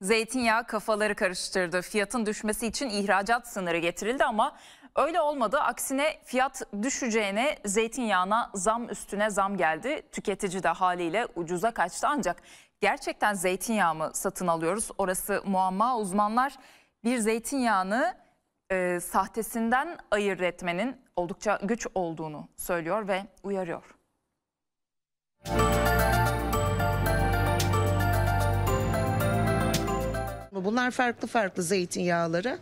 Zeytinyağı kafaları karıştırdı. Fiyatın düşmesi için ihracat sınırı getirildi ama öyle olmadı. Aksine fiyat düşeceğine zeytinyağına zam üstüne zam geldi. Tüketici de haliyle ucuza kaçtı ancak gerçekten zeytinyağı mı satın alıyoruz? Orası muamma uzmanlar bir zeytinyağını e, sahtesinden ayırt etmenin oldukça güç olduğunu söylüyor ve uyarıyor. Bunlar farklı farklı zeytinyağları.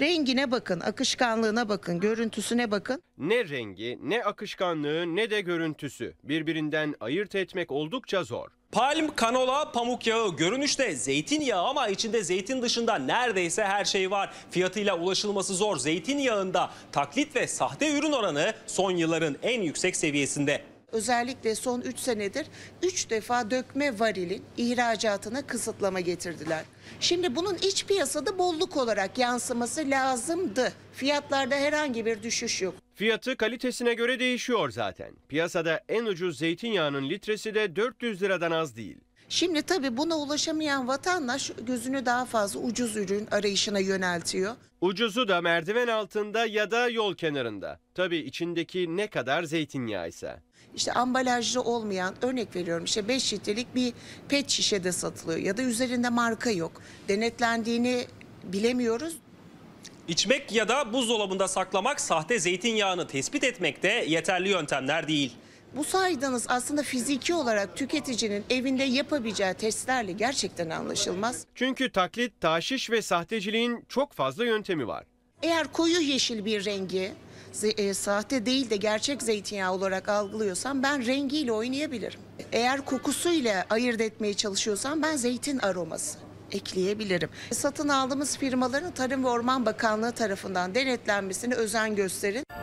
Rengine bakın, akışkanlığına bakın, görüntüsüne bakın. Ne rengi, ne akışkanlığı, ne de görüntüsü birbirinden ayırt etmek oldukça zor. Palm, kanola, pamuk yağı görünüşte zeytinyağı ama içinde zeytin dışında neredeyse her şey var. Fiyatıyla ulaşılması zor zeytinyağında taklit ve sahte ürün oranı son yılların en yüksek seviyesinde. Özellikle son 3 senedir 3 defa dökme varilin ihracatına kısıtlama getirdiler. Şimdi bunun iç piyasada bolluk olarak yansıması lazımdı. Fiyatlarda herhangi bir düşüş yok. Fiyatı kalitesine göre değişiyor zaten. Piyasada en ucuz zeytinyağının litresi de 400 liradan az değil. Şimdi tabii buna ulaşamayan vatandaş gözünü daha fazla ucuz ürün arayışına yöneltiyor. Ucuzu da merdiven altında ya da yol kenarında. Tabii içindeki ne kadar zeytinyağı ise. İşte ambalajlı olmayan örnek veriyorum işte 5 litrelik bir pet şişede satılıyor ya da üzerinde marka yok. Denetlendiğini bilemiyoruz. İçmek ya da buzdolabında saklamak sahte zeytinyağını tespit etmekte yeterli yöntemler değil. Bu saydığınız aslında fiziki olarak tüketicinin evinde yapabileceği testlerle gerçekten anlaşılmaz. Çünkü taklit, taşiş ve sahteciliğin çok fazla yöntemi var. Eğer koyu yeşil bir rengi e, sahte değil de gerçek zeytinyağı olarak algılıyorsam ben rengiyle oynayabilirim. Eğer kokusuyla ayırt etmeye çalışıyorsam ben zeytin aroması ekleyebilirim. Satın aldığımız firmaların Tarım ve Orman Bakanlığı tarafından denetlenmesine özen gösterin.